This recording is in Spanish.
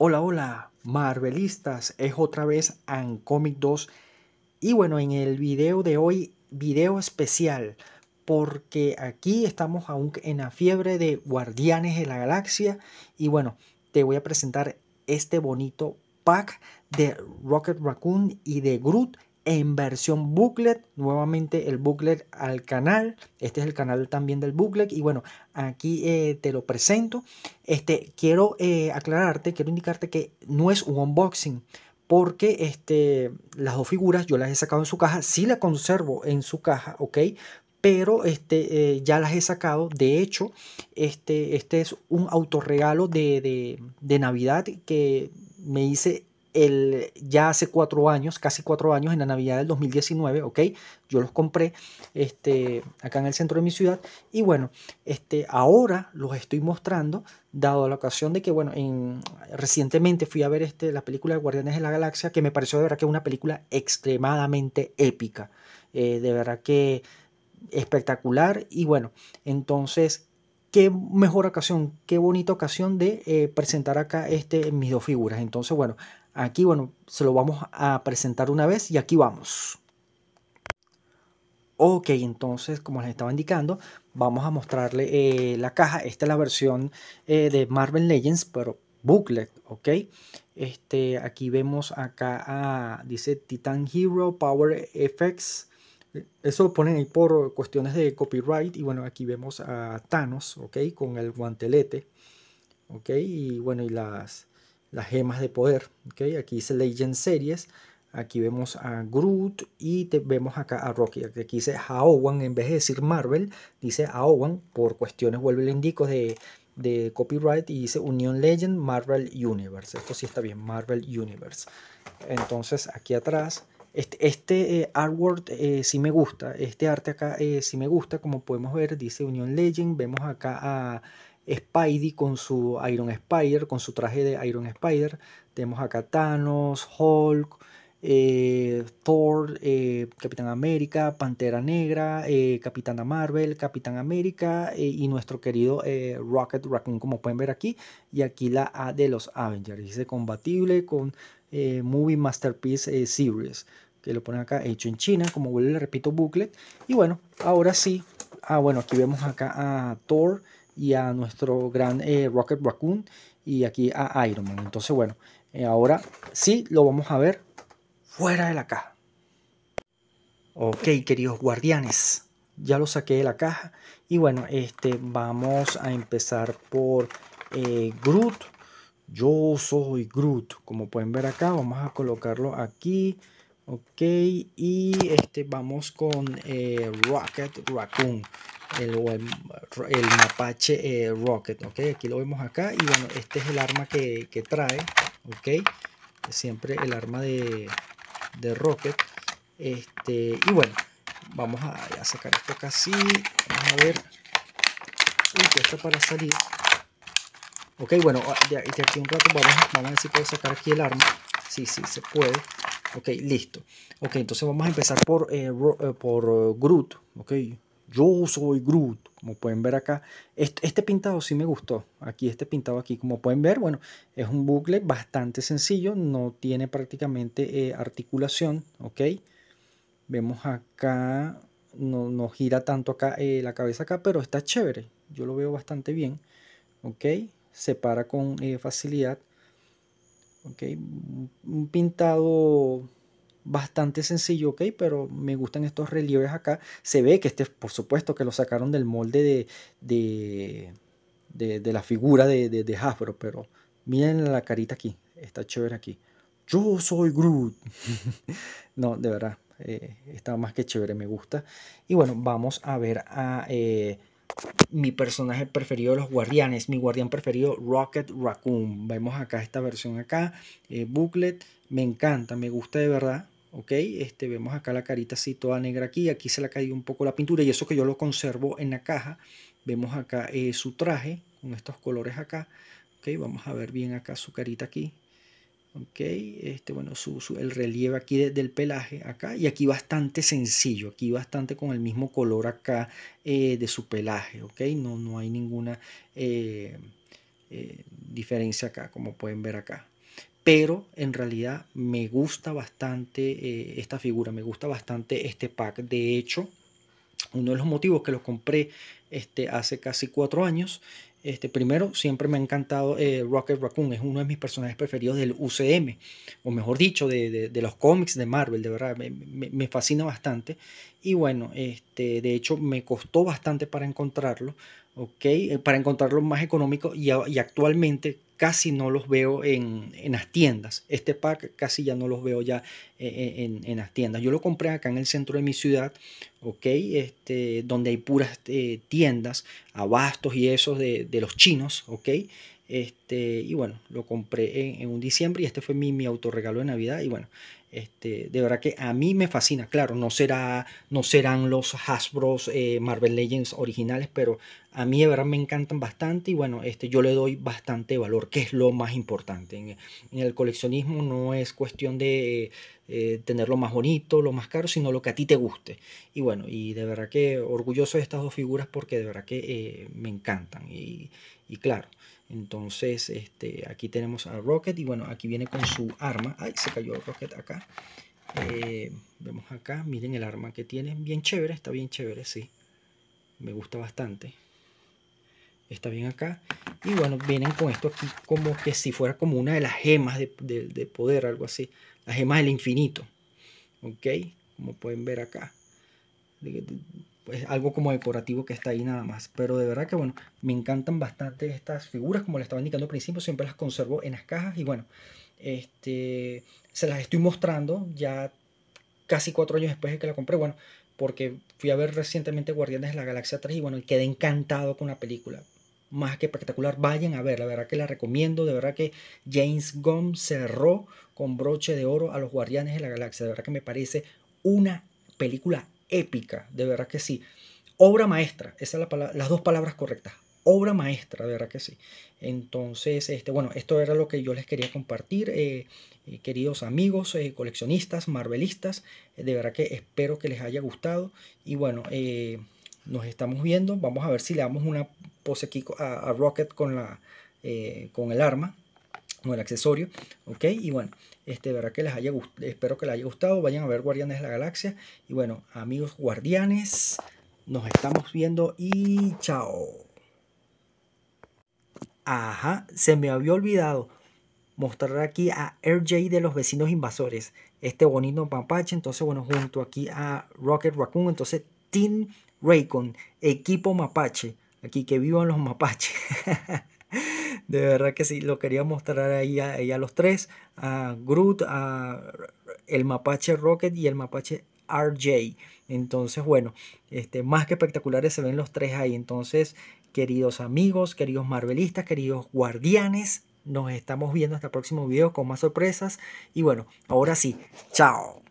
Hola, hola, Marvelistas, es otra vez Ancomic 2 y bueno, en el video de hoy, video especial, porque aquí estamos aún en la fiebre de Guardianes de la Galaxia y bueno, te voy a presentar este bonito pack de Rocket Raccoon y de Groot en versión booklet, nuevamente el booklet al canal, este es el canal también del booklet y bueno, aquí eh, te lo presento, este, quiero eh, aclararte, quiero indicarte que no es un unboxing, porque este, las dos figuras yo las he sacado en su caja, sí la conservo en su caja, ok, pero este, eh, ya las he sacado. De hecho, este, este es un autorregalo de, de, de Navidad que me hice ya hace cuatro años, casi cuatro años, en la Navidad del 2019, ¿ok? Yo los compré este, acá en el centro de mi ciudad y bueno, este, ahora los estoy mostrando, dado la ocasión de que, bueno, recientemente fui a ver este, la película de Guardianes de la Galaxia, que me pareció de verdad que una película extremadamente épica, eh, de verdad que espectacular y bueno, entonces mejor ocasión, qué bonita ocasión de eh, presentar acá este, mis dos figuras. Entonces, bueno, aquí, bueno, se lo vamos a presentar una vez y aquí vamos. Ok, entonces, como les estaba indicando, vamos a mostrarle eh, la caja. Esta es la versión eh, de Marvel Legends, pero booklet, ¿ok? Este, aquí vemos acá, dice Titan Hero Power Effects. Eso ponen ahí por cuestiones de copyright. Y bueno, aquí vemos a Thanos, ¿ok? Con el guantelete, ¿ok? Y bueno, y las, las gemas de poder, ¿ok? Aquí dice Legend Series. Aquí vemos a Groot y vemos acá a Rocky. Aquí dice Aowan, en vez de decir Marvel, dice Aowan por cuestiones, vuelvo y indico, de, de copyright y dice Union Legend Marvel Universe. Esto sí está bien, Marvel Universe. Entonces aquí atrás este, este eh, artwork eh, sí me gusta, este arte acá eh, sí me gusta, como podemos ver, dice Union Legend, vemos acá a Spidey con su Iron Spider, con su traje de Iron Spider, tenemos acá Thanos, Hulk, Thor, Capitán América, Pantera Negra, Capitana Marvel, Capitán América y nuestro querido Rocket Raccoon, como pueden ver aquí. Y aquí la A de los Avengers. Dice combatible con eh, movie Masterpiece eh, Series, que lo ponen acá, hecho en China, como vuelvo le repito, booklet. Y bueno, ahora sí, ah bueno, aquí vemos acá a Thor y a nuestro gran eh, Rocket Raccoon y aquí a Iron Man. Entonces bueno, ahora sí lo vamos a ver fuera de la caja. Ok, queridos guardianes, ya lo saqué de la caja. Y bueno, este, vamos a empezar por Groot. Yo soy Groot. Como pueden ver acá, vamos a colocarlo aquí. Ok, y este vamos con eh, Rocket Raccoon, el, mapache eh, Rocket. Ok, aquí lo vemos acá. Y bueno, este es el arma que, trae. Ok, siempre el arma de, de Rocket. Este, y bueno, vamos a, sacar esto acá así. Vamos a ver. Uy, esto para salir. Ok, bueno, ah, de aquí un rato vamos, vamos a ver si puedo sacar aquí el arma. Sí, sí, se puede. Ok, listo. Ok, entonces vamos a empezar por, eh, eh, por eh, Groot. Ok, yo soy Groot, como pueden ver acá. Este, pintado sí me gustó. Aquí, este pintado aquí, como pueden ver, bueno, es un bucle bastante sencillo. No tiene prácticamente articulación, ok. Vemos acá, no, no gira tanto acá la cabeza acá, pero está chévere. Yo lo veo bastante bien, ok separa con eh, facilidad. Okay. Un pintado bastante sencillo, pero me gustan estos relieves acá. Se ve que este, por supuesto, que lo sacaron del molde de, de, la figura de, de, Hasbro, pero miren la carita aquí, está chévere aquí. Yo soy Groot. no, de verdad, eh, está más que chévere, me gusta. Y bueno, vamos a ver a... Eh, mi personaje preferido de los guardianes, mi guardián preferido Rocket Raccoon. Vemos acá esta versión acá, eh, booklet, me encanta, me gusta de verdad. Ok, este, vemos acá la carita así toda negra aquí, aquí se le ha caído un poco la pintura y eso que yo lo conservo en la caja. Vemos acá eh, su traje con estos colores acá. Ok, vamos a ver bien acá su carita aquí, ¿ok? Este, bueno, su, el relieve aquí del pelaje acá y aquí bastante sencillo, aquí bastante con el mismo color acá eh, de su pelaje, ¿ok? No, no hay ninguna eh, eh, diferencia acá, como pueden ver acá. Pero en realidad me gusta bastante esta figura, me gusta bastante este pack. De hecho, uno de los motivos que los compré este, hace casi cuatro años este, primero, siempre me ha encantado eh, Rocket Raccoon, es uno de mis personajes preferidos del UCM, o mejor dicho, de, los cómics de Marvel, de verdad, me, fascina bastante. Y bueno, este, de hecho me costó bastante para encontrarlo, ¿ok? Eh, para encontrarlos más económicos y, actualmente casi no los veo en, las tiendas. Este pack casi ya no los veo ya eh, eh, en, las tiendas. Yo lo compré acá en el centro de mi ciudad, ¿ok? Este, donde hay puras tiendas, abastos y esos de, los chinos, ¿ok? Este, y bueno, lo compré en, un diciembre y este fue mi, mi autorregalo de Navidad y bueno, este, de verdad que a mí me fascina, claro, no, será, no serán los Hasbro eh, Marvel Legends originales, pero a mí de verdad me encantan bastante y bueno, este, yo le doy bastante valor, que es lo más importante. En, el coleccionismo no es cuestión de eh, tener lo más bonito, lo más caro, sino lo que a ti te guste. Y bueno, y de verdad que orgulloso de estas dos figuras porque de verdad que eh, me encantan y, claro. Entonces, este, aquí tenemos a Rocket y bueno, aquí viene con su arma. Ay, se cayó Rocket acá. Eh, vemos acá, miren el arma que tiene. Bien chévere, está bien chévere, sí. Me gusta bastante. Está bien acá. Y bueno, vienen con esto aquí como que si fuera como una de las gemas de, poder, algo así. Las gemas del infinito. ¿Ok? Como pueden ver acá. Pues algo como decorativo que está ahí nada más. Pero de verdad que bueno, me encantan bastante estas figuras, como les estaba indicando al principio, siempre las conservo en las cajas y bueno, este, se las estoy mostrando ya casi cuatro años después de que la compré. Bueno, porque fui a ver recientemente Guardianes de la Galaxia 3 y bueno, quedé encantado con la película. Más que espectacular, vayan a ver, la verdad que la recomiendo, de verdad que James Gunn cerró con broche de oro a los Guardianes de la Galaxia, de verdad que me parece una película épica, de verdad que sí. Obra maestra, esas son las dos palabras correctas, obra maestra, de verdad que sí. Entonces, este, bueno, esto era lo que yo les quería compartir, eh, eh, queridos amigos, eh, coleccionistas, marvelistas. de verdad que espero que les haya gustado. Y bueno, nos estamos viendo. Vamos a ver si le damos una pose aquí a, Rocket con, la, con el arma o el accesorio, ok, y bueno, este, verdad que les haya espero que les haya gustado, vayan a ver Guardianes de la Galaxia, y bueno, amigos guardianes, nos estamos viendo y chao. Ajá, se me había olvidado mostrar aquí a RJ de los vecinos invasores. Este bonito mapache, entonces bueno, junto aquí a Rocket Raccoon, entonces Team Raycon, equipo mapache. Aquí que vivan los mapaches. de verdad que sí, lo quería mostrar ahí a, a los tres, a Groot, a el mapache Rocket y el mapache RJ. Entonces, bueno, este, más que espectaculares se ven los tres ahí. Entonces, queridos amigos, queridos marvelistas, queridos guardianes, nos estamos viendo hasta el próximo video con más sorpresas. Y bueno, ahora sí, chao.